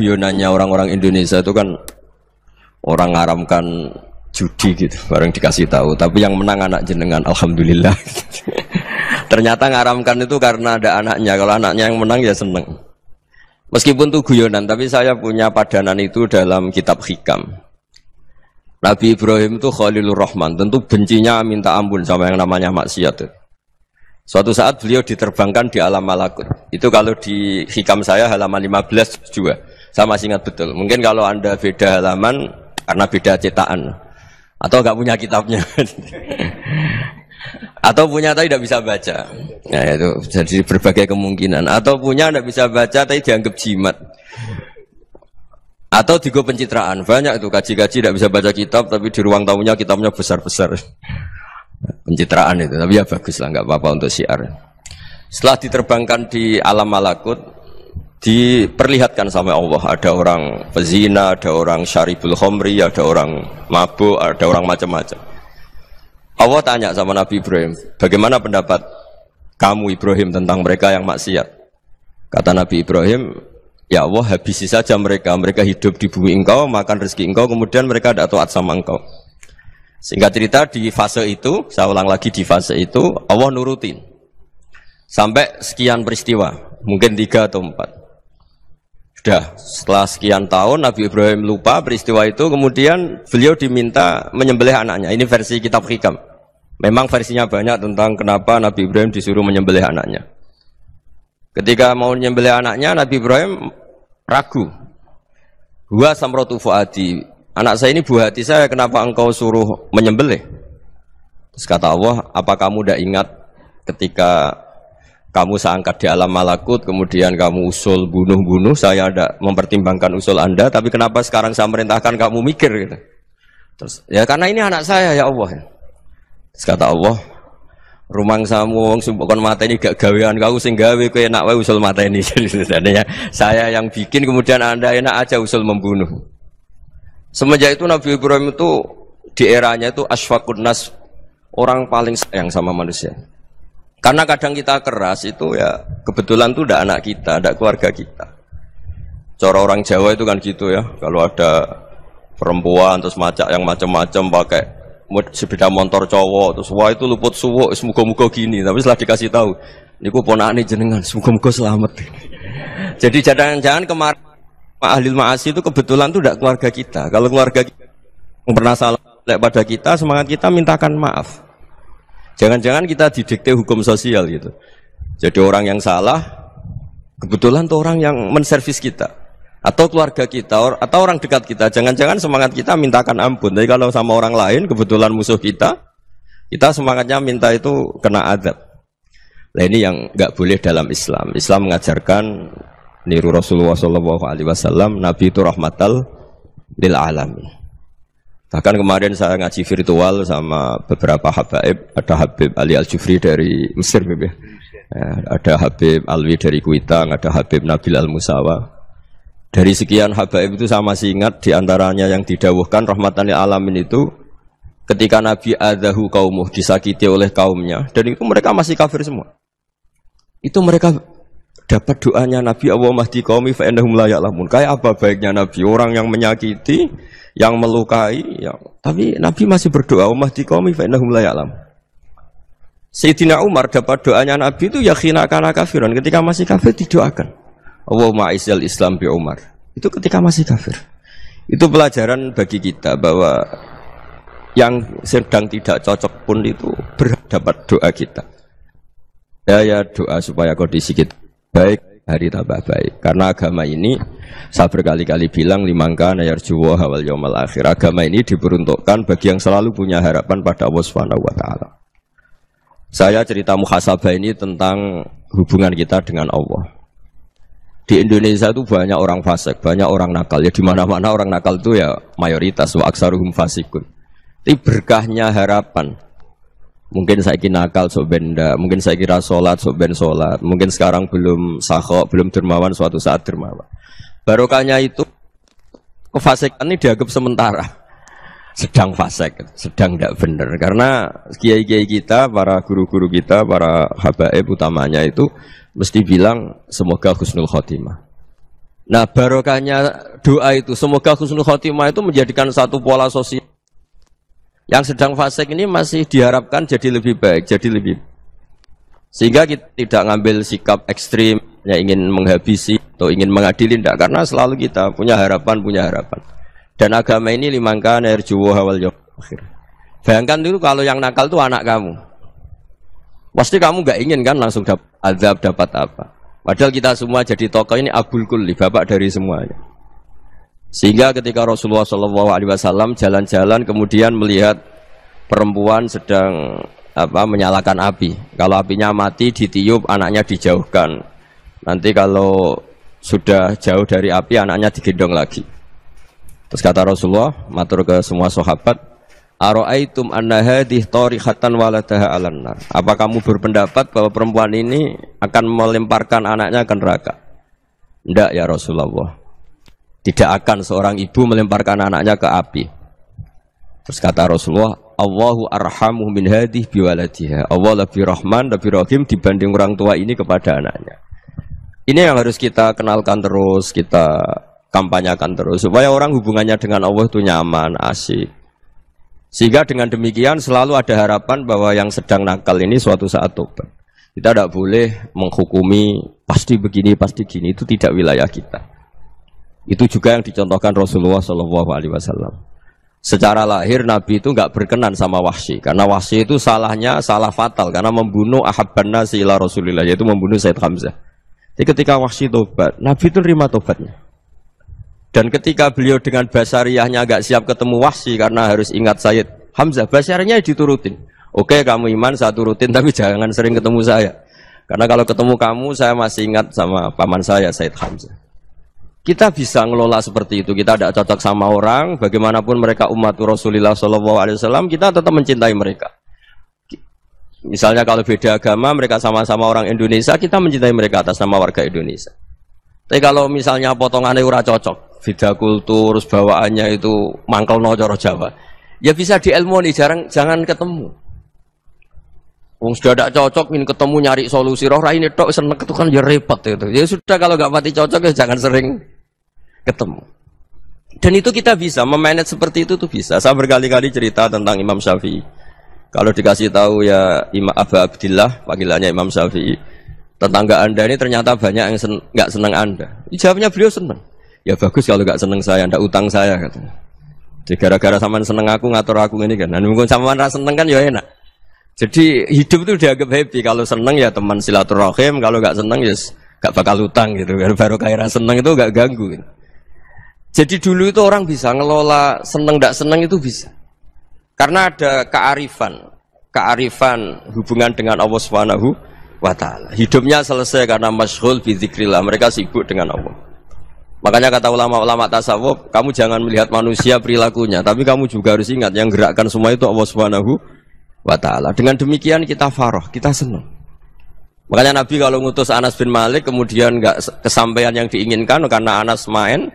guyonannya orang-orang Indonesia itu kan orang ngaramkan judi gitu bareng dikasih tahu tapi yang menang anak jenengan alhamdulillah ternyata ngaramkan itu karena ada anaknya kalau anaknya yang menang ya seneng meskipun itu guyonan tapi saya punya padanan itu dalam kitab hikam Nabi Ibrahim itu Khalilur Rahman tentu bencinya minta ampun sama yang namanya maksiat itu. Suatu saat beliau diterbangkan di alam malakut. Itu kalau di hikam saya halaman 15 juga. Saya masih ingat betul. Mungkin kalau Anda beda halaman karena beda cetakan atau nggak punya kitabnya. atau punya tapi tidak bisa baca. Nah, itu jadi berbagai kemungkinan. Atau punya tidak bisa baca tapi dianggap jimat. Atau juga pencitraan banyak itu kaji-kaji tidak bisa baca kitab tapi di ruang tamunya kitabnya besar-besar. Pencitraan itu tapi ya bagus lah nggak apa-apa untuk siar. Setelah diterbangkan di alam malakut, diperlihatkan sama Allah ada orang pezina, ada orang syaribul khomri, ada orang mabuk, ada orang macam-macam. Allah tanya sama Nabi Ibrahim, bagaimana pendapat kamu Ibrahim tentang mereka yang maksiat? Kata Nabi Ibrahim, ya Allah habisi saja mereka, mereka hidup di bumi engkau, makan rezeki engkau, kemudian mereka tidak taat sama engkau. sehingga cerita di fase itu, saya ulang lagi di fase itu, Allah nurutin. Sampai sekian peristiwa, mungkin tiga atau empat. Sudah setelah sekian tahun Nabi Ibrahim lupa peristiwa itu kemudian beliau diminta menyembelih anaknya. Ini versi kitab hikam. Memang versinya banyak tentang kenapa Nabi Ibrahim disuruh menyembelih anaknya. Ketika mau menyembelih anaknya Nabi Ibrahim ragu. Gua samrotu fuadi. Anak saya ini buah hati saya kenapa engkau suruh menyembelih? Terus kata Allah, apa kamu tidak ingat ketika kamu seangkat di alam malakut, kemudian kamu usul bunuh-bunuh, saya ada mempertimbangkan usul Anda, tapi kenapa sekarang saya merintahkan kamu mikir gitu. Terus, ya karena ini anak saya ya Allah. Ya. Terus kata Allah, rumang samu wong sumpukan mata ini gak gawean kau sing gawe enak wae usul mata ini. saya yang bikin kemudian Anda enak aja usul membunuh. Semenjak itu Nabi Ibrahim itu di eranya itu asfakun nas orang paling sayang sama manusia. Karena kadang kita keras itu ya kebetulan tuh tidak anak kita, tidak keluarga kita. Cara orang Jawa itu kan gitu ya, kalau ada perempuan terus macak yang macam-macam pakai sepeda motor cowok terus wah itu luput suwo semoga muka gini tapi setelah dikasih tahu ini niku ponakane jenengan semoga muka selamat jadi jangan-jangan kemarin Pak ahli maasi itu kebetulan tuh tidak keluarga kita kalau keluarga kita pernah salah pada kita semangat kita mintakan maaf Jangan-jangan kita didikte hukum sosial gitu. Jadi orang yang salah kebetulan tuh orang yang menservis kita atau keluarga kita atau orang dekat kita. Jangan-jangan semangat kita mintakan ampun. Tapi kalau sama orang lain kebetulan musuh kita, kita semangatnya minta itu kena adab. Nah ini yang nggak boleh dalam Islam. Islam mengajarkan niru Rasulullah saw, Nabi itu rahmatal lil alamin. Bahkan kemarin saya ngaji virtual sama beberapa habaib, ada Habib Ali Al Jufri dari Mesir, ya. ya. ada Habib Alwi dari Kuitang, ada Habib Nabil Al Musawa. Dari sekian habaib itu sama masih ingat diantaranya yang didawuhkan rahmatan lil alamin itu ketika Nabi adahu kaumuh disakiti oleh kaumnya dan itu mereka masih kafir semua. Itu mereka dapat doanya Nabi Allah di Qawmi fa layak lamun Kayak apa baiknya Nabi orang yang menyakiti, yang melukai, yang... tapi Nabi masih berdoa Allah di Qawmi fa layak lamun Sayyidina Umar dapat doanya Nabi itu khina kana kafiran ketika masih kafir didoakan. Allahumma aisyal Islam bi Umar. Itu ketika masih kafir. Itu pelajaran bagi kita bahwa yang sedang tidak cocok pun itu berdapat doa kita. Ya ya doa supaya kondisi kita baik hari tambah baik karena agama ini saya berkali-kali bilang limangka nayarjuwa hawal yomal akhir agama ini diperuntukkan bagi yang selalu punya harapan pada Allah Subhanahu wa taala saya cerita muhasabah ini tentang hubungan kita dengan Allah di Indonesia itu banyak orang fasik, banyak orang nakal. Ya di mana-mana orang nakal itu ya mayoritas wa aksaruhum fasikun. Tapi berkahnya harapan, mungkin saya kira nakal sok benda, mungkin saya kira sholat sok ben sholat, mungkin sekarang belum sahok belum dermawan, suatu saat dermawan. Barokahnya itu kefasikan ini dianggap sementara, sedang fasek, sedang tidak benar. Karena kiai-kiai kita, para guru-guru kita, para habaib utamanya itu mesti bilang semoga husnul khotimah. Nah barokahnya doa itu semoga husnul khotimah itu menjadikan satu pola sosial yang sedang fasik ini masih diharapkan jadi lebih baik, jadi lebih sehingga kita tidak ngambil sikap ekstrim yang ingin menghabisi atau ingin mengadili tidak karena selalu kita punya harapan punya harapan dan agama ini limangkan air jowo hawal akhir bayangkan dulu kalau yang nakal itu anak kamu pasti kamu nggak ingin kan langsung dapat azab dapat apa padahal kita semua jadi tokoh ini abul kulli bapak dari semuanya sehingga ketika Rasulullah SAW jalan-jalan kemudian melihat perempuan sedang apa menyalakan api. Kalau apinya mati ditiup anaknya dijauhkan. Nanti kalau sudah jauh dari api anaknya digendong lagi. Terus kata Rasulullah, matur ke semua sahabat, Aro'aitum anna tori tarihatan walataha alannar?" Apa kamu berpendapat bahwa perempuan ini akan melemparkan anaknya ke neraka? Tidak ya Rasulullah. Tidak akan seorang ibu melemparkan anaknya ke api. Terus kata Rasulullah, Allahu arhamu min hadih biwaladiha. Allah lebih rahman, lebih rahim dibanding orang tua ini kepada anaknya. Ini yang harus kita kenalkan terus, kita kampanyakan terus supaya orang hubungannya dengan Allah itu nyaman, asik. Sehingga dengan demikian selalu ada harapan bahwa yang sedang nakal ini suatu saat tobat. Kita tidak boleh menghukumi pasti begini, pasti gini itu tidak wilayah kita. Itu juga yang dicontohkan Rasulullah Shallallahu Alaihi Wasallam. Secara lahir Nabi itu nggak berkenan sama wahsy karena wahsy itu salahnya salah fatal karena membunuh ahabban nasi ila Rasulillah yaitu membunuh Said Hamzah. Jadi ketika wahsy tobat, Nabi itu terima tobatnya. Dan ketika beliau dengan basariahnya nggak siap ketemu wahsy karena harus ingat Said Hamzah, basariahnya diturutin. Oke kamu iman saya turutin tapi jangan sering ketemu saya. Karena kalau ketemu kamu saya masih ingat sama paman saya Said Hamzah. Kita bisa ngelola seperti itu. Kita tidak cocok sama orang, bagaimanapun mereka umat Rasulullah Shallallahu Alaihi Wasallam, kita tetap mencintai mereka. Misalnya kalau beda agama, mereka sama-sama orang Indonesia, kita mencintai mereka atas nama warga Indonesia. Tapi kalau misalnya potongannya ura cocok, beda kultur, bawaannya itu mangkel no Jawa, ya bisa nih. jarang, jangan ketemu. Wong sudah tidak cocok, ingin ketemu nyari solusi roh ini tok seneng itu kan ya repot itu. Ya sudah kalau nggak mati cocok ya jangan sering ketemu. Dan itu kita bisa memanage seperti itu tuh bisa. Saya berkali-kali cerita tentang Imam Syafi'i. Kalau dikasih tahu ya Imam Abu Abdillah, panggilannya Imam Syafi'i. Tetangga Anda ini ternyata banyak yang sen nggak seneng Anda. Ya jawabnya beliau seneng. Ya bagus kalau nggak seneng saya, ndak utang saya katanya. Jadi gara-gara sama seneng aku ngatur aku ini kan. Dan nah, mungkin sama saman seneng kan ya enak. Jadi hidup itu dianggap happy. Kalau seneng ya teman silaturahim, kalau nggak seneng ya nggak bakal utang gitu. Baru kaya seneng itu nggak ganggu. Gitu. Jadi dulu itu orang bisa ngelola seneng nggak seneng itu bisa. Karena ada kearifan, kearifan hubungan dengan Allah Subhanahu wa taala. Hidupnya selesai karena masyhul bi Mereka sibuk dengan Allah. Makanya kata ulama-ulama tasawuf, kamu jangan melihat manusia perilakunya, tapi kamu juga harus ingat yang gerakkan semua itu Allah Subhanahu wa ta'ala. Dengan demikian kita faroh, kita senang. Makanya Nabi kalau ngutus Anas bin Malik kemudian nggak kesampaian yang diinginkan karena Anas main,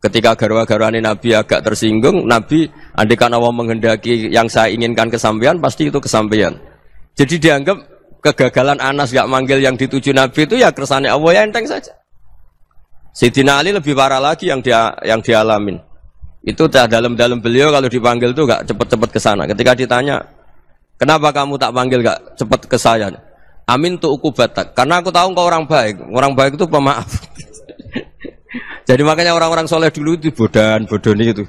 ketika garwa-garwani Nabi agak tersinggung, Nabi andikan Allah menghendaki yang saya inginkan kesampaian, pasti itu kesampaian. Jadi dianggap kegagalan Anas gak manggil yang dituju Nabi itu ya kersane Allah ya enteng saja. Sidina Ali lebih parah lagi yang dia yang dialamin. Itu dah dalam-dalam beliau kalau dipanggil tuh gak cepet-cepet kesana Ketika ditanya, Kenapa kamu tak panggil gak cepat ke saya? Amin tuh batak Karena aku tahu kau orang baik. Orang baik itu pemaaf. Jadi makanya orang-orang soleh dulu itu bodan, bodoni itu.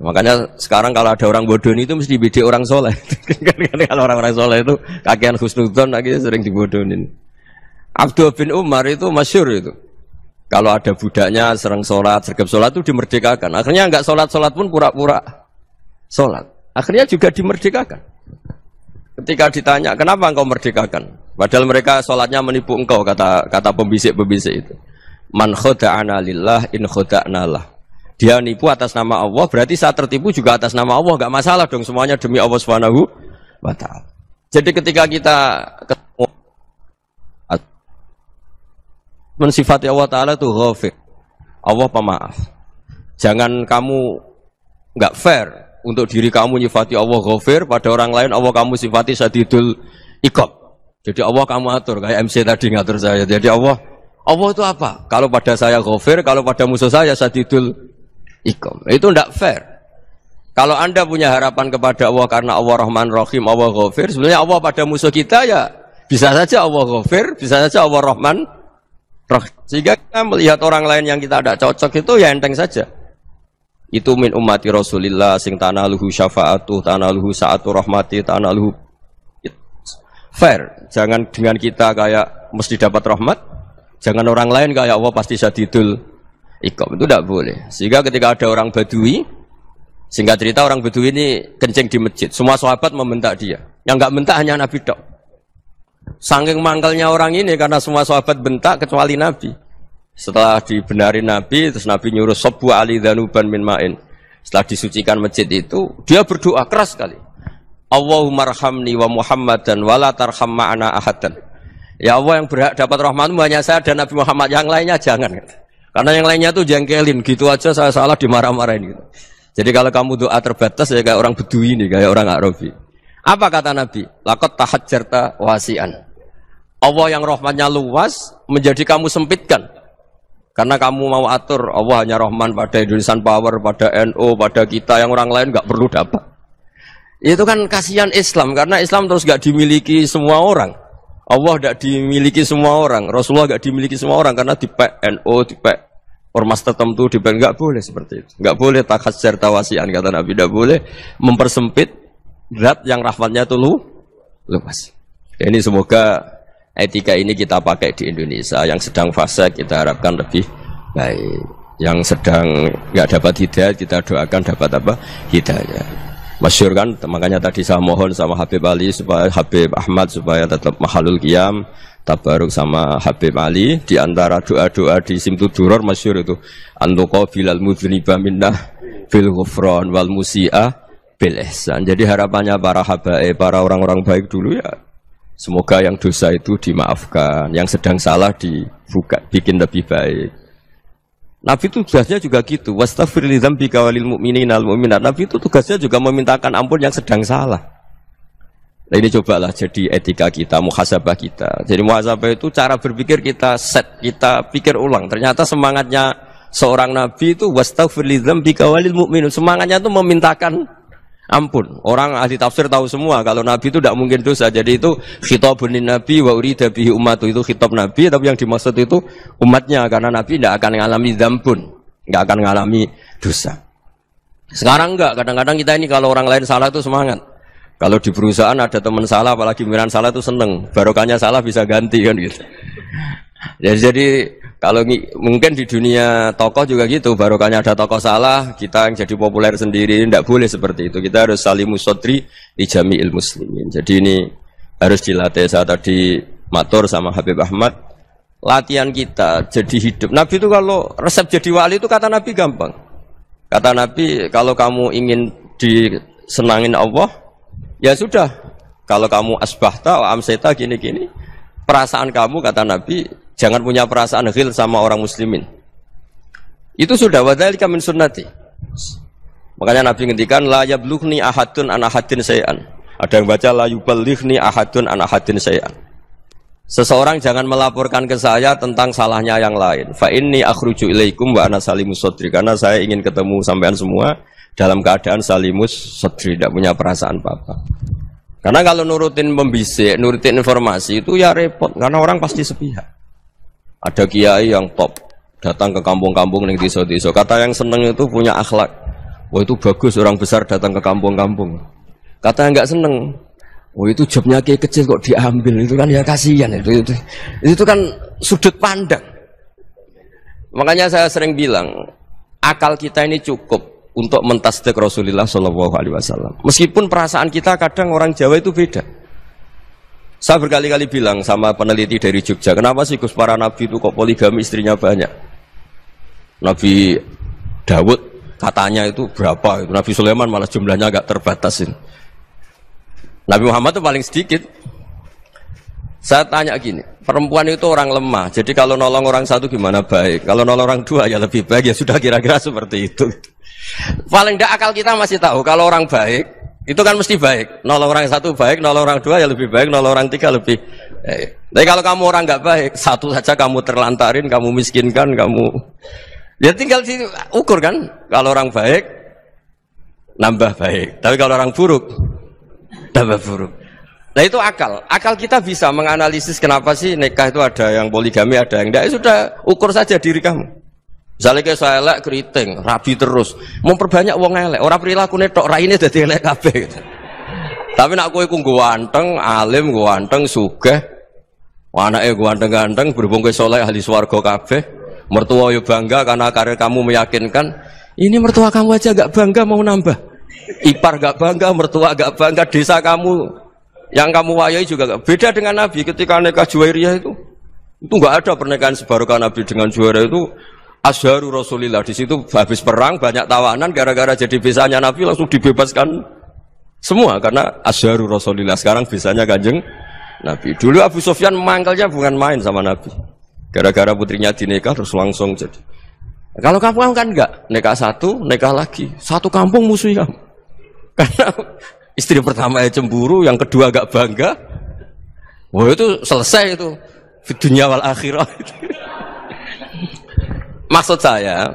Makanya sekarang kalau ada orang bodoni itu mesti dibidik orang soleh. Kan kalau orang-orang soleh itu kakean khusnudon lagi sering dibodonin. Abdul bin Umar itu masyur itu. Kalau ada budaknya serang sholat, sergap sholat itu dimerdekakan. Akhirnya nggak sholat-sholat pun pura-pura sholat. Akhirnya juga dimerdekakan. Ketika ditanya, kenapa engkau merdekakan? Padahal mereka sholatnya menipu engkau, kata kata pembisik-pembisik itu. Man khoda'ana lillah in khoda'na lah. Dia nipu atas nama Allah, berarti saat tertipu juga atas nama Allah. Gak masalah dong, semuanya demi Allah subhanahu wa ta'ala. Jadi ketika kita ketemu mensifati Allah Ta'ala itu ghafir. Allah pemaaf. Jangan kamu nggak fair. Untuk diri kamu nyifati Allah ghafir, pada orang lain Allah kamu sifati sadidul ikot. Jadi Allah kamu atur, kayak MC tadi ngatur saya. Jadi Allah, Allah itu apa? Kalau pada saya ghafir, kalau pada musuh saya sadidul ikot. Itu tidak fair. Kalau Anda punya harapan kepada Allah karena Allah Rahman Rahim, Allah Ghafir, sebenarnya Allah pada musuh kita ya bisa saja Allah Ghafir, bisa saja Allah Rahman Rahim. Sehingga kita melihat orang lain yang kita tidak cocok itu ya enteng saja itu min umati Rasulillah sing tanaluhu syafa'atuh tanaluhu sa'atu rahmati tanaluhu fair jangan dengan kita kayak mesti dapat rahmat jangan orang lain kayak Allah pasti sadidul ikom itu tidak boleh sehingga ketika ada orang badui sehingga cerita orang badui ini kencing di masjid semua sahabat membentak dia yang nggak bentak hanya Nabi dok Sangking mangkalnya orang ini karena semua sahabat bentak kecuali Nabi setelah dibenari Nabi, terus Nabi nyuruh sebuah ali danuban min ma'in. Setelah disucikan masjid itu, dia berdoa keras sekali. Allahumma rahamni wa Muhammad dan la ma'ana ahadan. Ya Allah yang berhak dapat rahmatmu hanya saya dan Nabi Muhammad, yang lainnya jangan. Karena yang lainnya tuh jengkelin, gitu aja saya salah dimarah-marahin gitu. Jadi kalau kamu doa terbatas ya kayak orang Bedui ini kayak orang Arabi. Apa kata Nabi? Lakot tahat wasian. Allah yang rahmatnya luas menjadi kamu sempitkan. Karena kamu mau atur Allah hanya Rahman pada Indonesia Power, pada NO, pada kita yang orang lain nggak perlu dapat. Itu kan kasihan Islam karena Islam terus nggak dimiliki semua orang. Allah nggak dimiliki semua orang, Rasulullah nggak dimiliki semua orang karena di e NO, di e ormas tertentu di e nggak boleh seperti itu. Nggak boleh takhasyar tawasian kata Nabi nggak boleh mempersempit zat yang rahmatnya itu lu lepas. ini semoga etika ini kita pakai di Indonesia yang sedang fase kita harapkan lebih baik yang sedang nggak dapat hidayah kita doakan dapat apa hidayah masyur kan makanya tadi saya mohon sama Habib Ali supaya Habib Ahmad supaya tetap mahalul kiam tabaruk sama Habib Ali di antara doa-doa di Simtu Duror masyur itu antuqa filal mudhniba minnah fil ghufran wal musi'ah bil ihsan jadi harapannya para habae para orang-orang baik dulu ya Semoga yang dosa itu dimaafkan, yang sedang salah dibuka, bikin lebih baik. Nabi itu tugasnya juga gitu. Wastafir li dzambika al mu'minat. Nabi itu tugasnya juga memintakan ampun yang sedang salah. Nah ini cobalah jadi etika kita, muhasabah kita. Jadi muhasabah itu cara berpikir kita set, kita pikir ulang. Ternyata semangatnya seorang nabi itu wastafir li dzambika Semangatnya itu memintakan ampun. Orang ahli tafsir tahu semua kalau Nabi itu tidak mungkin dosa. Jadi itu khitabun Nabi wa urida umat itu khitab Nabi tapi yang dimaksud itu umatnya karena Nabi tidak akan mengalami zampun, nggak akan mengalami dosa. Sekarang enggak, kadang-kadang kita ini kalau orang lain salah itu semangat. Kalau di perusahaan ada teman salah, apalagi pimpinan salah itu seneng. Barokahnya salah bisa ganti kan gitu. jadi, jadi kalau mungkin di dunia tokoh juga gitu, barokahnya ada tokoh salah, kita yang jadi populer sendiri, tidak boleh seperti itu. Kita harus saling sodri di jami'il muslimin. Jadi ini harus dilatih. saat tadi matur sama Habib Ahmad, latihan kita jadi hidup. Nabi itu kalau resep jadi wali itu kata Nabi gampang. Kata Nabi, kalau kamu ingin disenangin Allah, ya sudah. Kalau kamu asbahta, amseta, gini-gini, perasaan kamu kata Nabi Jangan punya perasaan hil sama orang muslimin. Itu sudah wadhalika min sunnati. Makanya Nabi ngendikan la yablughni ahadun an ahadin sayan. Ada yang baca la yuballighni ahadun an ahadin sayan. Seseorang jangan melaporkan ke saya tentang salahnya yang lain. Fa inni akhruju ilaikum wa ana salimus sodri. Karena saya ingin ketemu sampean semua dalam keadaan salimus sodri. Tidak punya perasaan apa-apa. Karena kalau nurutin pembisik, nurutin informasi itu ya repot. Karena orang pasti sepihak. Ada kiai yang top, datang ke kampung-kampung -kampung, di desa Kata yang seneng itu punya akhlak. Wah itu bagus orang besar datang ke kampung-kampung. Kata yang nggak seneng, wah itu jobnya kiai kecil kok diambil itu kan ya kasihan itu, itu. Itu kan sudut pandang. Makanya saya sering bilang, akal kita ini cukup untuk mentasdek Rasulullah Shallallahu Alaihi Wasallam. Meskipun perasaan kita kadang orang Jawa itu beda. Saya berkali-kali bilang sama peneliti dari Jogja, kenapa sih Gus para nabi itu kok poligami istrinya banyak? Nabi Dawud katanya itu berapa? Nabi Sulaiman malah jumlahnya agak terbatasin. Nabi Muhammad itu paling sedikit. Saya tanya gini, perempuan itu orang lemah, jadi kalau nolong orang satu gimana baik? Kalau nolong orang dua ya lebih baik, ya sudah kira-kira seperti itu. Paling tidak akal kita masih tahu, kalau orang baik, itu kan mesti baik. Nol orang satu baik, nol orang dua ya lebih baik, nol orang tiga lebih. baik. Eh. Tapi kalau kamu orang nggak baik, satu saja kamu terlantarin, kamu miskinkan, kamu ya tinggal ukur kan. Kalau orang baik, nambah baik. Tapi kalau orang buruk, tambah buruk. Nah itu akal. Akal kita bisa menganalisis kenapa sih nikah itu ada yang poligami, ada yang tidak. Ya, sudah ukur saja diri kamu. Misalnya kayak saya elek keriting, rabi terus. Memperbanyak uang elek, orang perilaku netok, raine ini elek kafe. Gitu. Tapi nak kue ku anteng alim suge sugih. Anake ganteng-ganteng berhubung kowe soleh ahli suwargo kafe Mertua yo bangga karena karir kamu meyakinkan. Ini mertua kamu aja gak bangga mau nambah. Ipar gak bangga, mertua gak bangga, desa kamu yang kamu wayai juga gak. beda dengan Nabi ketika nikah Juwairiyah itu. Itu gak ada pernikahan sebarukan Nabi dengan Juwairiyah itu Asharu Rasulillah di situ habis perang banyak tawanan gara-gara jadi bisanya Nabi langsung dibebaskan semua karena Asharu Rasulillah sekarang bisanya kanjeng Nabi. Dulu Abu Sofyan mangkelnya bukan main sama Nabi. Gara-gara putrinya dinikah terus langsung jadi. Kalau kamu kan enggak, nikah satu, nikah lagi. Satu kampung musuh kamu. Karena istri pertama ya cemburu, yang kedua enggak bangga. Wah oh, itu selesai itu. Dunia wal akhirah. Maksud saya,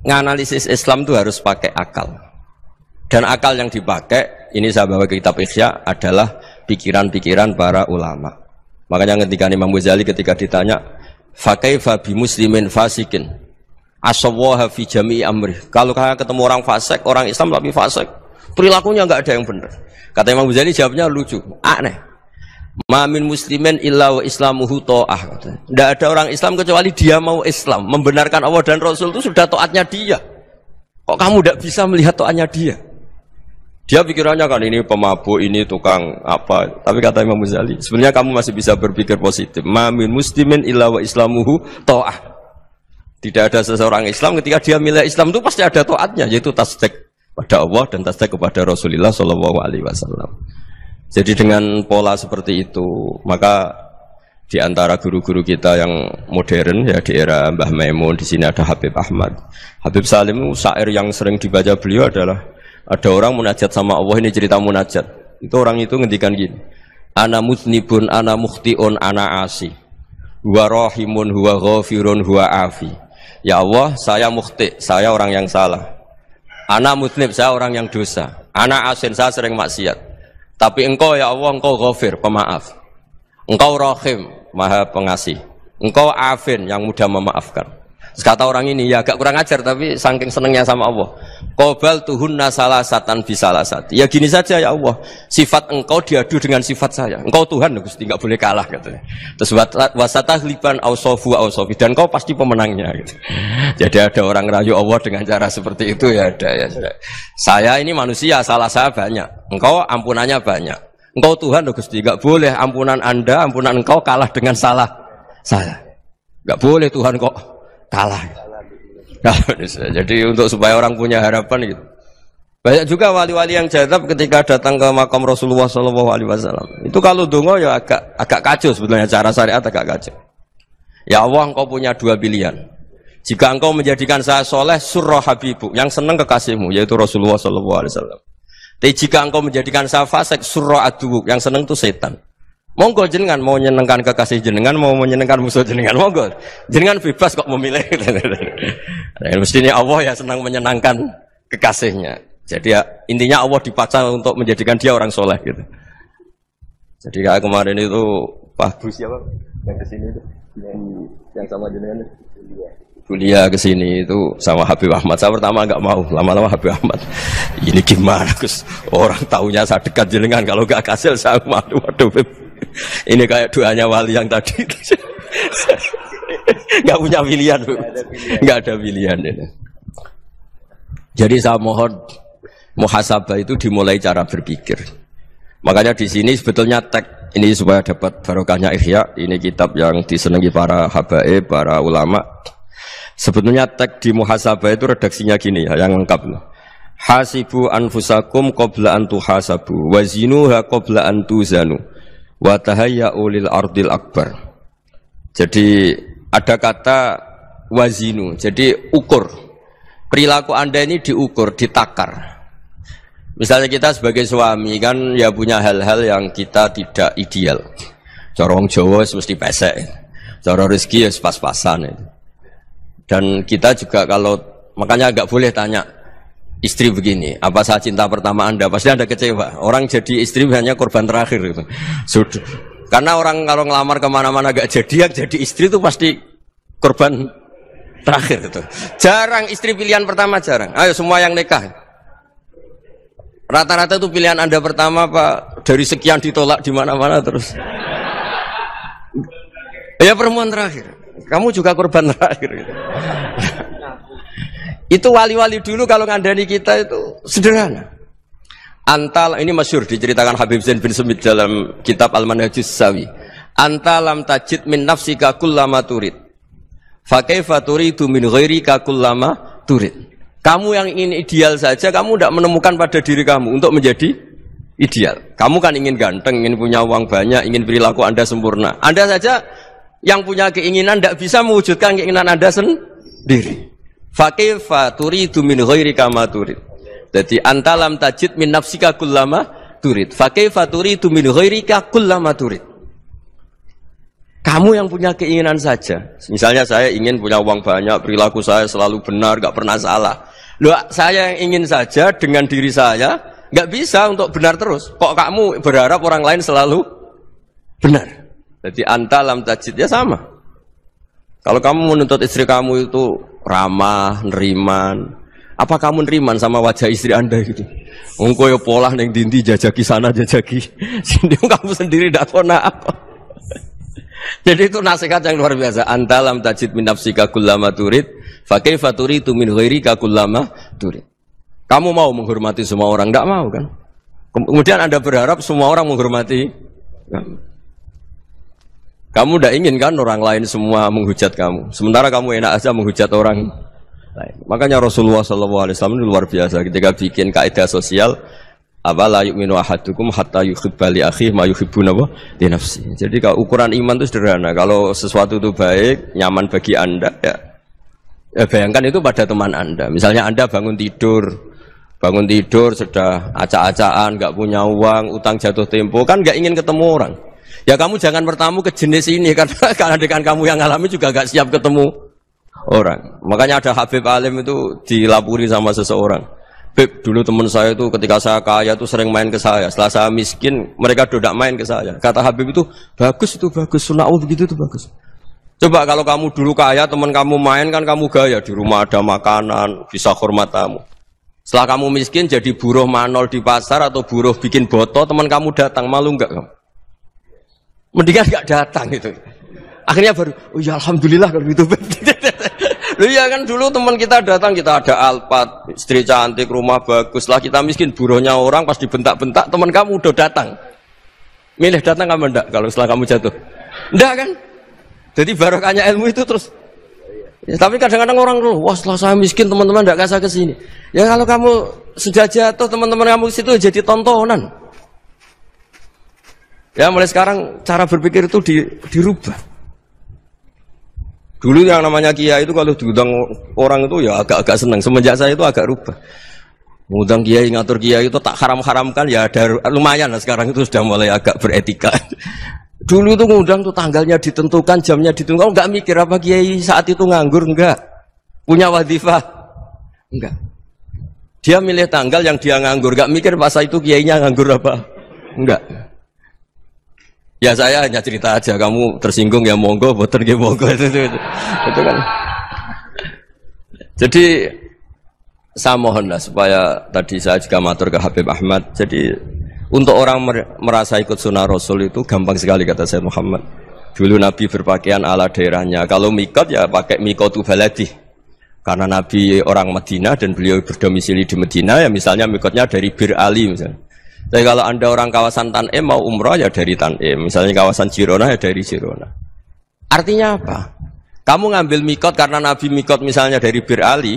nganalisis Islam itu harus pakai akal. Dan akal yang dipakai, ini saya bawa ke kitab Ikhya, adalah pikiran-pikiran para ulama. Makanya ketika Imam Ghazali ketika ditanya, Fakaifa bi muslimin fasikin asawwaha fi jami'i amri. Kalau kalian ketemu orang fasik, orang Islam tapi fasik, perilakunya nggak ada yang benar. Kata Imam Ghazali jawabnya lucu, aneh. Mamin muslimin illa wa islamuhu ta'ah. Tidak ada orang Islam kecuali dia mau Islam. Membenarkan Allah dan Rasul itu sudah toatnya dia. Kok kamu tidak bisa melihat toatnya dia? Dia pikirannya kan ini pemabuk, ini tukang apa. Tapi kata Imam Ghazali, sebenarnya kamu masih bisa berpikir positif. Mamin muslimin illa wa islamuhu ta'ah. Tidak ada seseorang Islam ketika dia milih Islam itu pasti ada toatnya yaitu tasdek pada Allah dan tasdek kepada Rasulullah Shallallahu alaihi wasallam. Jadi dengan pola seperti itu, maka di antara guru-guru kita yang modern ya di era Mbah Maimun di sini ada Habib Ahmad. Habib Salim syair yang sering dibaca beliau adalah ada orang munajat sama Allah ini cerita munajat. Itu orang itu ngendikan gini. Ana muznibun ana muhtiun ana asi. Wa rahimun huwa ghafirun huwa afi. Ya Allah, saya muhti, saya orang yang salah. Ana muznib, saya orang yang dosa. Ana asin, saya sering maksiat. Tapi engkau ya Allah, engkau ghafir, pemaaf. Engkau rahim, maha pengasih. Engkau afin yang mudah memaafkan. Kata orang ini ya agak kurang ajar tapi saking senengnya sama Allah. Qobal satan salasatan sati. Ya gini saja ya Allah. Sifat engkau diadu dengan sifat saya. Engkau Tuhan Gusti nggak boleh kalah katanya. Terus wasatah liban ausofu ausofi dan kau pasti pemenangnya gitu. Jadi ada orang rayu Allah dengan cara seperti itu ya ada ya. Saya ini manusia salah saya banyak. Engkau ampunannya banyak. Engkau Tuhan Gusti nggak boleh ampunan Anda, ampunan engkau kalah dengan salah saya. Nggak boleh Tuhan kok kalah. Jadi untuk supaya orang punya harapan gitu. Banyak juga wali-wali yang jadab ketika datang ke makam Rasulullah Shallallahu Alaihi Wasallam. Itu kalau dongo ya agak agak kacau sebetulnya cara syariat agak kacau. Ya Allah, engkau punya dua pilihan. Jika engkau menjadikan saya soleh, surah habibu, yang senang kekasihmu, yaitu Rasulullah Shallallahu Alaihi Wasallam. Tapi jika engkau menjadikan saya fasik, surah adu, yang senang itu setan. Monggo jenengan mau menyenangkan kekasih jenengan, mau menyenangkan musuh jenengan, monggo. Jenengan bebas kok memilih. Eh, mestinya Allah ya senang menyenangkan kekasihnya. Jadi ya, intinya Allah dipaksa untuk menjadikan dia orang soleh gitu. Jadi kayak kemarin itu Pak Bu siapa yang kesini itu yang, yang sama jenengan kuliah ke sini itu sama Habib Ahmad. Saya pertama nggak mau, lama-lama Habib Ahmad. Ini gimana Gus? Orang taunya saya dekat jenengan kalau nggak kasil saya malu waduh. Ini kayak doanya wali yang tadi. Nggak punya pilihan. Nggak ada pilihan. Ini. Jadi saya mohon muhasabah itu dimulai cara berpikir. Makanya di sini sebetulnya teks ini supaya dapat barokahnya Ihya. Ini kitab yang disenangi para habaib para ulama. Sebetulnya teks di muhasabah itu redaksinya gini ya, yang lengkap. loh. Hasibu anfusakum qabla an tuhasabu wa qabla an tuzanu watahaya ulil ardil akbar. Jadi ada kata wazinu. Jadi ukur. Perilaku Anda ini diukur, ditakar. Misalnya kita sebagai suami kan ya punya hal-hal yang kita tidak ideal. Corong Jawa mesti pesek. Corong rezeki ya pas-pasan Dan kita juga kalau makanya agak boleh tanya istri begini, apa saya cinta pertama Anda? Pasti Anda kecewa. Orang jadi istri hanya korban terakhir itu. Sudah. Karena orang kalau ngelamar kemana-mana gak jadi, yang jadi istri itu pasti korban terakhir itu. Jarang istri pilihan pertama jarang. Ayo semua yang nikah. Rata-rata itu pilihan Anda pertama Pak. dari sekian ditolak di mana-mana terus. Ya perempuan terakhir. Kamu juga korban terakhir. Gitu. Itu wali-wali dulu kalau ngandani kita itu sederhana. Antal ini masyur diceritakan Habib Zain bin Semit dalam kitab Al-Manhajus Sawi. Antalam tajid min nafsika kullama turid. Fakaifa turidu min ghairika kullama turid. Kamu yang ingin ideal saja, kamu tidak menemukan pada diri kamu untuk menjadi ideal. Kamu kan ingin ganteng, ingin punya uang banyak, ingin perilaku Anda sempurna. Anda saja yang punya keinginan tidak bisa mewujudkan keinginan Anda sendiri. Fakifa turidu min ghairi kama turid. Jadi antalam tajid min nafsika kullama turid. Fakifa turidu min ghairika kullama turid. Kamu yang punya keinginan saja. Misalnya saya ingin punya uang banyak, perilaku saya selalu benar, gak pernah salah. Loh, saya yang ingin saja dengan diri saya, gak bisa untuk benar terus. Kok kamu berharap orang lain selalu benar? Jadi antalam tajid ya sama. Kalau kamu menuntut istri kamu itu ramah, neriman. Apa kamu neriman sama wajah istri Anda gitu? Engkau ya pola neng dinti jajaki sana jajaki. Sini kamu sendiri tidak pernah apa. Jadi itu nasihat yang luar biasa. Antalam tajid min nafsika kullama turid, fakai faturi tu min ghairika kullama turid. Kamu mau menghormati semua orang? Tidak mau kan? Kemudian Anda berharap semua orang menghormati kamu. Kamu tidak ingin kan orang lain semua menghujat kamu. Sementara kamu enak aja menghujat orang lain. Makanya Rasulullah Shallallahu Alaihi Wasallam itu luar biasa ketika bikin kaidah sosial. Apa la yu'minu ahadukum hatta yuhibba li akhi ma yuhibbuna wa di nafsi. Jadi kalau ukuran iman itu sederhana. Kalau sesuatu itu baik, nyaman bagi Anda ya. ya bayangkan itu pada teman Anda. Misalnya Anda bangun tidur, bangun tidur sudah acak-acakan, nggak punya uang, utang jatuh tempo, kan nggak ingin ketemu orang. Ya kamu jangan bertamu ke jenis ini karena karena dengan kamu yang alami juga gak siap ketemu orang. Makanya ada Habib Alim itu dilapuri sama seseorang. Beb, dulu teman saya itu ketika saya kaya itu sering main ke saya. Setelah saya miskin, mereka dodak main ke saya. Kata Habib itu, bagus itu bagus, sunnah begitu itu bagus. Coba kalau kamu dulu kaya, teman kamu main kan kamu gaya. Di rumah ada makanan, bisa hormat tamu. Setelah kamu miskin jadi buruh manol di pasar atau buruh bikin botol teman kamu datang, malu nggak kamu? mendingan gak datang gitu akhirnya baru oh ya alhamdulillah kalau gitu Lu ya kan dulu teman kita datang kita ada alpat istri cantik rumah bagus lah kita miskin buruhnya orang pas dibentak-bentak teman kamu udah datang milih datang kamu enggak kalau setelah kamu jatuh enggak kan jadi barokahnya ilmu itu terus ya, tapi kadang-kadang orang dulu wah setelah saya miskin teman-teman enggak kasih ke sini ya kalau kamu sudah jatuh teman-teman kamu situ jadi tontonan Ya mulai sekarang cara berpikir itu di, dirubah. Dulu yang namanya kiai itu kalau diundang orang itu ya agak-agak senang. Semenjak saya itu agak rubah. Mengundang kiai ngatur kiai itu tak haram-haramkan ya ada lumayan lah sekarang itu sudah mulai agak beretika. Dulu itu ngundang tuh tanggalnya ditentukan, jamnya ditentukan. Enggak mikir apa kiai saat itu nganggur enggak. Punya wadifah enggak. Dia milih tanggal yang dia nganggur, enggak mikir masa itu kiainya nganggur apa enggak. Ya saya hanya cerita aja, kamu tersinggung ya monggo, boten ya monggo itu, itu, itu. itu kan. Jadi saya mohonlah supaya tadi saya juga matur ke Habib Ahmad. Jadi untuk orang merasa ikut sunnah Rasul itu gampang sekali kata saya Muhammad. Dulu Nabi berpakaian ala daerahnya. Kalau mikot ya pakai mikotu baladi. Karena Nabi orang Madinah dan beliau berdomisili di Madinah ya misalnya mikotnya dari Bir Ali misalnya. Tapi nah, kalau Anda orang kawasan Tanim mau umroh ya dari Tanim, misalnya kawasan Jirona ya dari Jirona. Artinya apa? Kamu ngambil mikot karena Nabi mikot misalnya dari Bir Ali,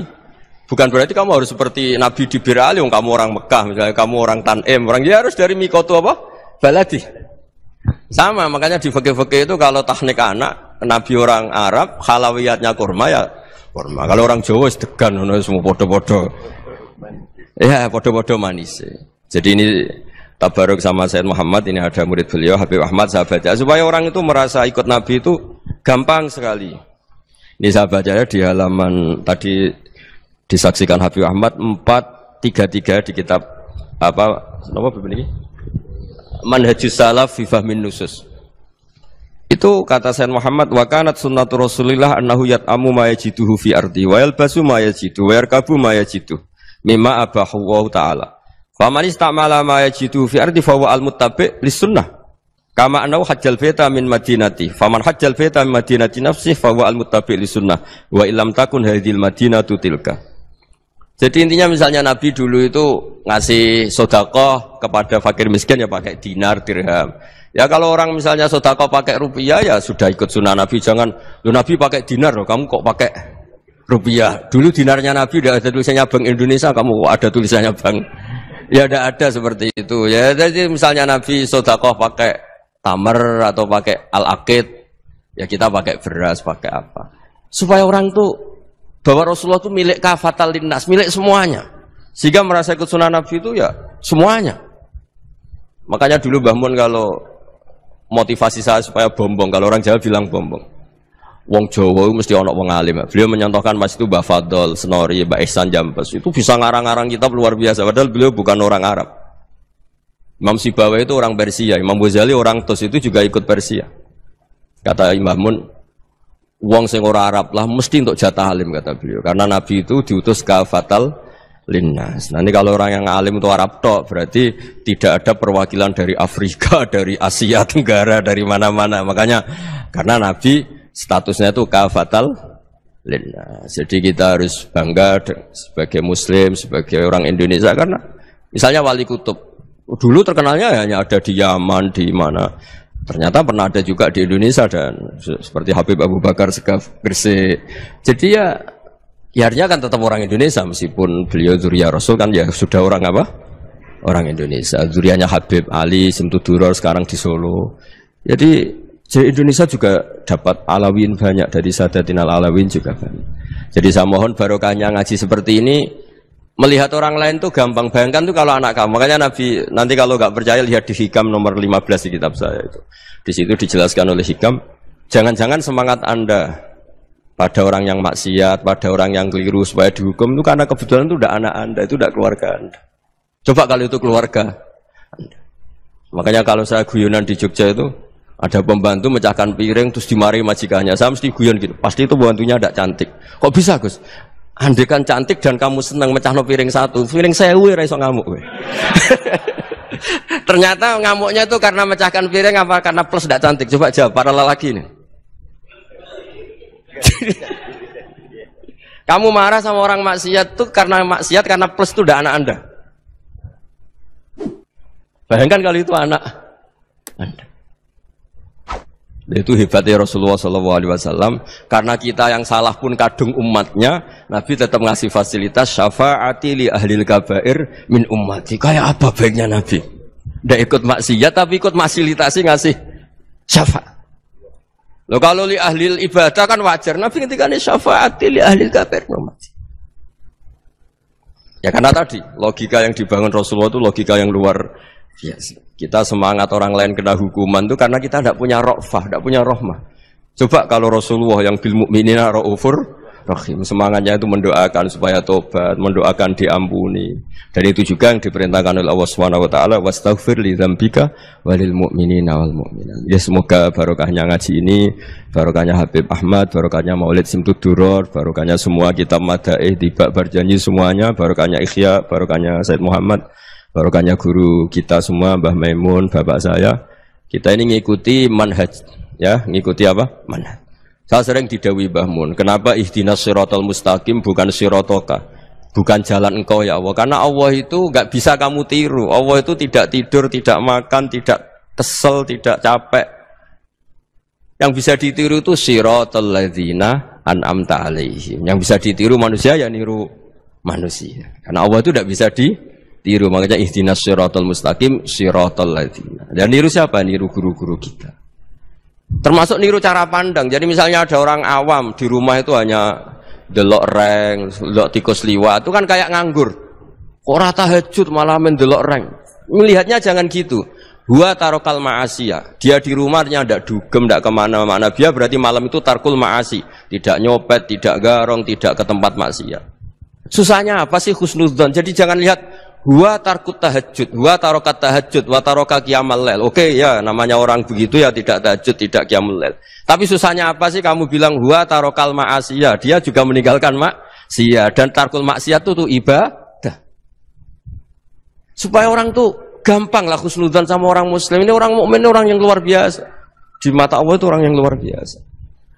bukan berarti kamu harus seperti Nabi di Bir Ali, um, kamu orang Mekah, misalnya kamu orang Tanim, orang ya harus dari mikot apa? Baladi. Sama, makanya di fakih-fakih itu kalau teknik anak, Nabi orang Arab, halawiyatnya kurma ya kurma. Kalau orang Jawa sedegan, semua bodoh bodoh Ya, bodoh bodoh manis. Jadi ini Tabaruk sama Said Muhammad ini ada murid beliau Habib Ahmad saya ya. supaya orang itu merasa ikut Nabi itu gampang sekali. Ini sahabat saya di halaman tadi disaksikan Habib Ahmad 433 di kitab apa nama ini? Manhajus Salaf fi Fahmin Nusus. Itu kata Sayyid Muhammad wa kanat sunnatu Rasulillah annahu yat'amu ma yajiduhu fi ardi wa yalbasu ma yajidu wa yarkabu ma yajidu mimma abahu Allah taala. Faman istamala ma yajidu fi ardi fa al muttabi' li sunnah. Kama anau hajjal feta min madinati. Faman hajjal feta min madinati nafsi fa al muttabi' li sunnah. Wa illam takun hadhil madinatu tilka. Jadi intinya misalnya Nabi dulu itu ngasih sodakoh kepada fakir miskin ya pakai dinar, dirham. Ya kalau orang misalnya sodakoh pakai rupiah ya sudah ikut sunnah Nabi. Jangan, lu Nabi pakai dinar loh, kamu kok pakai rupiah. Dulu dinarnya Nabi udah ada tulisannya Bank Indonesia, kamu ada tulisannya Bank ya tidak ada seperti itu ya jadi misalnya Nabi sodakoh pakai tamar atau pakai al aqid, ya kita pakai beras pakai apa supaya orang tuh bahwa Rasulullah itu milik kafatal dinas milik semuanya sehingga merasa ikut sunnah Nabi itu ya semuanya makanya dulu Bahmun kalau motivasi saya supaya bombong kalau orang Jawa bilang bombong Wong Jawa mesti ono wong alim. Beliau menyontohkan Mas itu Mbah Fadol, Senori, Mbah Ihsan Jambes. Itu bisa ngarang-ngarang kitab luar biasa padahal beliau bukan orang Arab. Imam Sibawa itu orang Persia, Imam Ghazali orang Tos itu juga ikut Persia. Kata Imam Mun, wong sing ora Arab lah mesti untuk jatah alim kata beliau. Karena Nabi itu diutus ke Fatal Linnas. Nanti kalau orang yang alim itu Arab tok berarti tidak ada perwakilan dari Afrika, dari Asia Tenggara, dari mana-mana. Makanya karena Nabi statusnya itu kafatal linnas. Jadi kita harus bangga sebagai muslim, sebagai orang Indonesia karena misalnya wali kutub dulu terkenalnya hanya ada di Yaman, di mana. Ternyata pernah ada juga di Indonesia dan seperti Habib Abu Bakar Segaf Gresik. Jadi ya ya kan tetap orang Indonesia meskipun beliau Zuriya Rasul kan ya sudah orang apa? Orang Indonesia. Zuriyahnya Habib Ali Simtuduror sekarang di Solo. Jadi jadi Indonesia juga dapat alawin banyak dari Sadatin al-Alawin juga banyak. Jadi saya mohon barokahnya ngaji seperti ini melihat orang lain tuh gampang bayangkan tuh kalau anak kamu makanya Nabi nanti kalau nggak percaya lihat di Hikam nomor 15 di kitab saya itu di situ dijelaskan oleh Hikam jangan-jangan semangat anda pada orang yang maksiat pada orang yang keliru supaya dihukum itu karena kebetulan itu udah anak anda itu udah keluarga anda coba kalau itu keluarga anda. makanya kalau saya guyonan di Jogja itu ada pembantu mecahkan piring terus dimari majikannya. Saya mesti guyon gitu. Pasti itu pembantunya tidak cantik. Kok bisa Gus? kan cantik dan kamu senang mecah no piring satu, piring sewu ya, raiso ngamuk we. Ternyata ngamuknya itu karena mecahkan piring apa karena plus tidak cantik. Coba jawab para lelaki ini. kamu marah sama orang maksiat tuh karena maksiat karena plus itu udah anak anda. Bayangkan kali itu anak anda. Itu hebatnya Rasulullah Shallallahu Alaihi Wasallam. Karena kita yang salah pun kadung umatnya, Nabi tetap ngasih fasilitas syafaati li ahli kabair min ummati. Kayak apa baiknya Nabi? Tidak ikut maksiat tapi ikut fasilitasi ngasih syafaat. Lo kalau li ahli ibadah kan wajar. Nabi ketika ini syafaati li ahli kabair min ummati. Ya karena tadi logika yang dibangun Rasulullah itu logika yang luar Yes. Ya, kita semangat orang lain kena hukuman itu karena kita tidak punya rofah, tidak punya rohmah. Coba kalau Rasulullah yang bil mukminina raufur rahim semangatnya itu mendoakan supaya tobat, mendoakan diampuni. Dan itu juga yang diperintahkan oleh Allah Subhanahu wa taala wastaghfir li dzambika walil mukminin wal mukminat. Ya semoga barokahnya ngaji ini, barokahnya Habib Ahmad, barokahnya Maulid Simtud Duror, barokahnya semua kitab Madaih, tiba berjanji semuanya, barokahnya Ikhya, barokahnya Said Muhammad barokahnya guru kita semua Mbah Maimun, bapak saya. Kita ini ngikuti manhaj, ya, ngikuti apa? Manhaj. Saya sering didawi Mbah Mun, kenapa ihdinas sirotol mustaqim bukan sirotoka? Bukan jalan engkau ya Allah, karena Allah itu nggak bisa kamu tiru. Allah itu tidak tidur, tidak makan, tidak kesel, tidak capek. Yang bisa ditiru itu sirotol ladzina an'amta alaihim. Yang bisa ditiru manusia ya niru manusia. Karena Allah itu tidak bisa di tiru makanya ihdinas sirotol mustaqim sirotol ladina. dan niru siapa niru guru-guru kita termasuk niru cara pandang jadi misalnya ada orang awam di rumah itu hanya delok reng delok tikus liwat itu kan kayak nganggur tak tahajud malah mendelok reng melihatnya jangan gitu Gua tarokal asia, Dia di rumahnya tidak dugem, tidak kemana-mana. Dia berarti malam itu tarkul ma'asi. Tidak nyopet, tidak garong, tidak ke tempat maksiat. Susahnya apa sih khusnudzon? Jadi jangan lihat Huwa tarkut tahajud, huwa tarokat tahajud, huwa taroka kiamal lel. Oke ya, namanya orang begitu ya tidak tahajud, tidak kiamal lel. Tapi susahnya apa sih kamu bilang huwa tarokal ma'asiyah. Dia juga meninggalkan maksiat. Dan tarkul maksiat itu tuh ibadah. Supaya orang tuh gampang lah khusnudan sama orang muslim. Ini orang mukmin orang yang luar biasa. Di mata Allah itu orang yang luar biasa.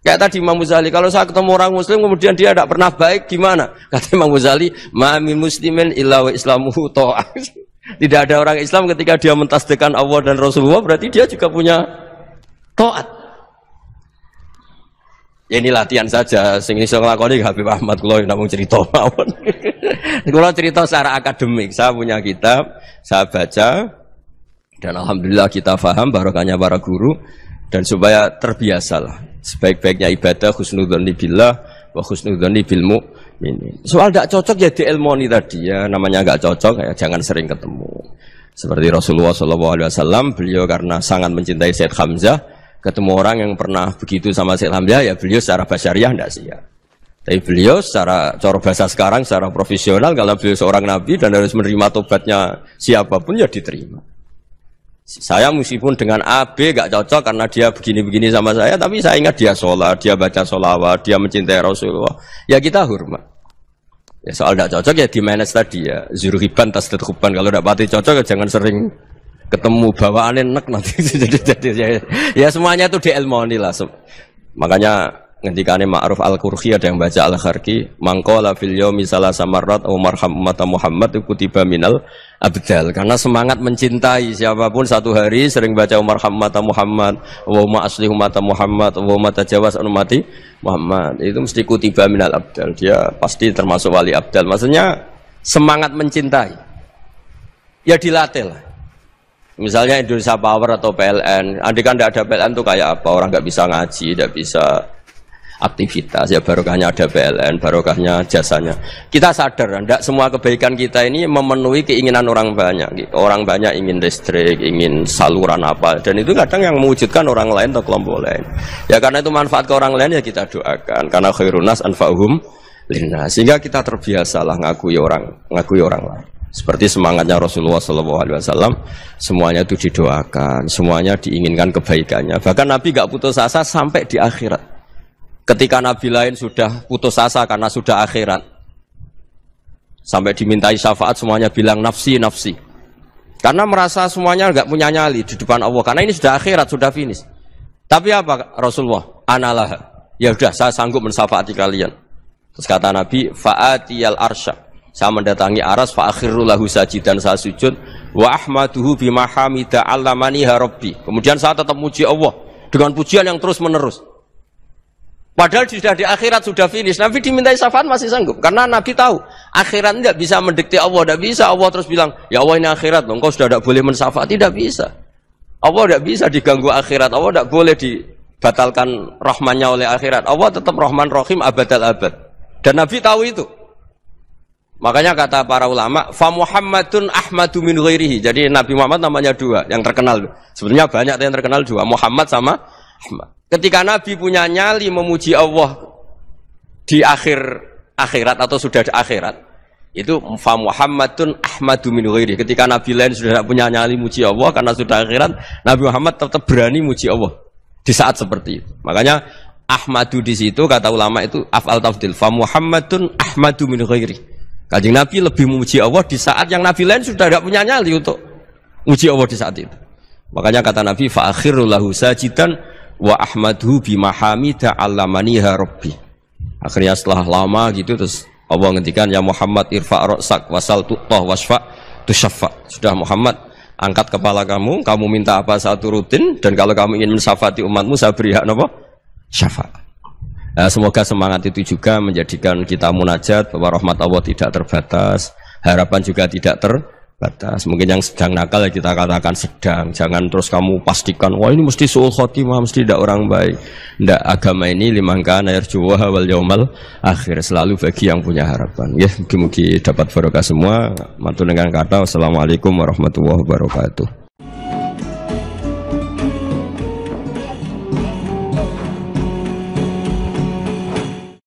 Kayak tadi Imam Muzali, kalau saya ketemu orang muslim kemudian dia tidak pernah baik gimana? Kata Imam Muzali, mami muslimin illa wa islamuhu Tidak ada orang Islam ketika dia mentasdekan Allah dan Rasulullah berarti dia juga punya to'at. Ya ini latihan saja, sing iso nglakoni Habib Ahmad kula namun cerita mawon. kula cerita secara akademik, saya punya kitab, saya baca dan alhamdulillah kita faham barokahnya para guru dan supaya terbiasalah Sebaik-baiknya ibadah husnudzon billah wa husnudzon bil mukminin. Soal tidak cocok ya di ilmoni tadi ya namanya nggak cocok ya jangan sering ketemu. Seperti Rasulullah saw beliau karena sangat mencintai Syed Hamzah ketemu orang yang pernah begitu sama Syed Hamzah ya beliau secara basyariah tidak ya. Tapi beliau secara cara bahasa sekarang secara profesional kalau beliau seorang nabi dan harus menerima tobatnya siapapun ya diterima. Saya meskipun dengan AB B gak cocok karena dia begini-begini sama saya, tapi saya ingat dia sholat, dia baca sholawat, dia mencintai Rasulullah. Ya kita hormat. Ya soal gak cocok ya di manage tadi ya. Zuruhiban, tas tetukuban. Kalau gak pati cocok ya jangan sering ketemu bawaan enak nanti. jadi, jadi, ya, ya semuanya itu di ilmu lah. Makanya ngendikane Ma'ruf al qurqi ada yang baca Al-Kharqi mangkola fil yaumi salasa marrat au marham ummata Muhammad kutiba minal abdal karena semangat mencintai siapapun satu hari sering baca Umar ummat Muhammad wa ma asli ummat Muhammad wa ma tajawaz ummati Muhammad itu mesti kutiba minal abdal dia pasti termasuk wali abdal maksudnya semangat mencintai ya dilatih lah misalnya Indonesia Power atau PLN andikan tidak ada PLN tuh kayak apa orang nggak bisa ngaji tidak bisa aktivitas ya barokahnya ada PLN barokahnya jasanya kita sadar tidak semua kebaikan kita ini memenuhi keinginan orang banyak orang banyak ingin listrik ingin saluran apa dan itu kadang yang mewujudkan orang lain atau kelompok lain ya karena itu manfaat ke orang lain ya kita doakan karena khairunas anfa'uhum lina sehingga kita terbiasalah ngakui orang ngakui orang lain seperti semangatnya Rasulullah saw semuanya itu didoakan semuanya diinginkan kebaikannya bahkan Nabi gak putus asa sampai di akhirat Ketika nabi lain sudah putus asa karena sudah akhirat. Sampai dimintai syafaat semuanya bilang nafsi, nafsi. Karena merasa semuanya nggak punya nyali di depan Allah. Karena ini sudah akhirat, sudah finish. Tapi apa Rasulullah? Analah. Ya sudah, saya sanggup mensafaati kalian. Terus kata Nabi, fa'atiyal arsha Saya mendatangi aras, fa'akhiru lahu sajid. Dan saya sujud. Wa ahmaduhu bima hamida harobi ya Kemudian saya tetap muji Allah. Dengan pujian yang terus menerus. Padahal sudah di akhirat sudah finish. Nabi dimintai syafaat masih sanggup karena Nabi tahu akhirat tidak bisa mendikti Allah, tidak bisa Allah terus bilang, "Ya Allah ini akhirat, loh, engkau sudah tidak boleh mensafaat." Tidak bisa. Allah tidak bisa diganggu akhirat. Allah tidak boleh dibatalkan rahmannya oleh akhirat. Allah tetap rahman rahim abad al abad. Dan Nabi tahu itu. Makanya kata para ulama, fa Muhammadun Ahmadu min ghairihi. Jadi Nabi Muhammad namanya dua, yang terkenal. Sebenarnya banyak yang terkenal dua, Muhammad sama rahmat. Ketika Nabi punya nyali memuji Allah di akhir akhirat atau sudah di akhirat, itu fa Muhammadun Ahmadu min ghairi. Ketika Nabi lain sudah tidak punya nyali muji Allah karena sudah akhirat, Nabi Muhammad tetap berani muji Allah di saat seperti itu. Makanya Ahmadu di situ kata ulama itu afal tafdil fa Muhammadun Ahmadu min ghairi. Kajing Nabi lebih memuji Allah di saat yang Nabi lain sudah tidak punya nyali untuk muji Allah di saat itu. Makanya kata Nabi fa akhirul lahu sajidan wa ahmadhu bi hamida allamaniha ya rabbi akhirnya setelah lama gitu terus Allah ngendikan ya Muhammad irfa ra'sak wasal tuqtah wasfa tusyaffa sudah Muhammad angkat kepala kamu kamu minta apa satu rutin dan kalau kamu ingin mensafati umatmu saya beri hak napa syafa nah, semoga semangat itu juga menjadikan kita munajat bahwa rahmat Allah tidak terbatas harapan juga tidak ter batas. Mungkin yang sedang nakal ya kita katakan sedang. Jangan terus kamu pastikan, wah ini mesti suul khotimah, mesti tidak orang baik. Tidak agama ini limangkan air juwa wal yaumal akhir. Selalu bagi yang punya harapan. Ya, mungkin-mungkin dapat barokah semua. Matur dengan kata, assalamualaikum warahmatullahi wabarakatuh.